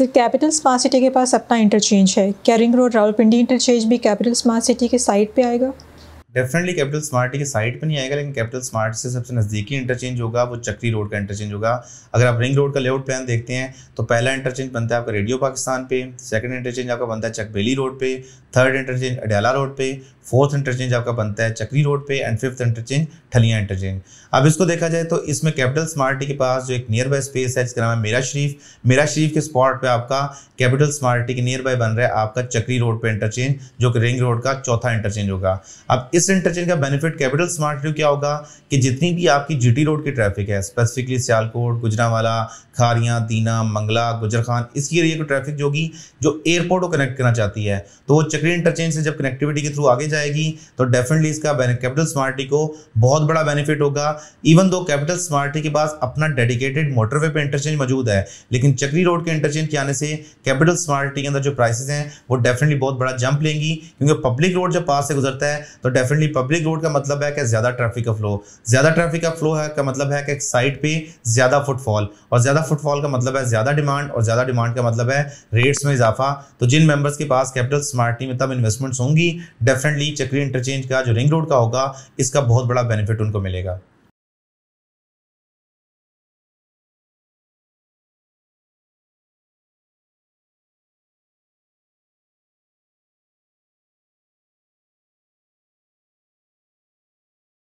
सिर्फ capital smart city के पास अपना इंटरचेंज है क्या रिंग रोड रावलपिंडी इंटरचेंज भी कैपिटल स्मार्ट सिटी के साइड पे आएगा डेफिनेटली कैपिटल स्मार्ट के साइड पे नहीं आएगा लेकिन कैपिटल स्मार्ट से सबसे नज़दीकी इंटरचेंज होगा वो चक्री रोड का इंटरचेंज होगा अगर आप रिंग रोड का लेआउट प्लान देखते हैं तो पहला इंटरचेंज बनता है आपका रेडियो पाकिस्तान पे सेकंड इंटरचेंज आपका बनता है चकबेली रोड पे थर्ड इंटरचेंज अडयाला रोड पे फोर्थ इंटरचेंज आपका बनता है चक्री रोड पे and fifth interchange Thalian interchange अब इसको देखा जाए तो इसमें कैपिटल स्मार्टी के पास जो एक नियर बाय स्पेस है जिसका नाम है मेरा शरीफ मेरा शरीफ के स्पॉट पे आपका कैपिटल स्मार्टी के नियर बाय बन रहा है आपका चक्री रोड पे इंटरचेंज जो कि रिंग रोड का चौथा इंटरचेंज होगा अब इस इंटरचेंज का बेनिफिट कैपिटल स्मार्ट क्या होगा कि जितनी भी आपकी जी रोड की ट्रैफिक है स्पेसिफिकली सियालकोट गुजरावाला खारिया तीना मंगला गुजर खान इसकी एरिया की ट्रैफिक जो होगी जो एयरपोर्ट को कनेक्ट करना चाहती है तो वो चक्री इंटरचेंज से जब कनेक्टिविटी के थ्रू आगे जाए जाएगी तो डेफिनेटली इसका कैपिटल स्मार्टी को बहुत बड़ा बेनिफिट होगा इवन दो कैपिटल स्मार्टी के पास अपना डेडिकेटेड मोटरवे पे इंटरचेंज मौजूद है लेकिन चक्री रोड के इंटरचेंज के आने से कैपिटल स्मार्टी के अंदर जो प्राइसेस हैं वो डेफिनेटली बहुत बड़ा जंप लेंगी क्योंकि पब्लिक रोड जब पास से गुजरता है तो डेफिनेटली पब्लिक रोड का मतलब है कि ज़्यादा ट्रैफिक का फ्लो ज़्यादा ट्रैफिक का फ्लो है का मतलब है कि साइड पर ज़्यादा फुटफॉल और ज़्यादा फुटफॉल का मतलब है ज़्यादा डिमांड और ज़्यादा डिमांड का मतलब है रेट्स में इजाफा तो जिन मेंबर्स के पास कैपिटल स्मार्टी में तब इन्वेस्टमेंट्स होंगी डेफिनेटली डेफिनेटली चक्री इंटरचेंज का जो रिंग रोड का होगा इसका बहुत बड़ा बेनिफिट उनको मिलेगा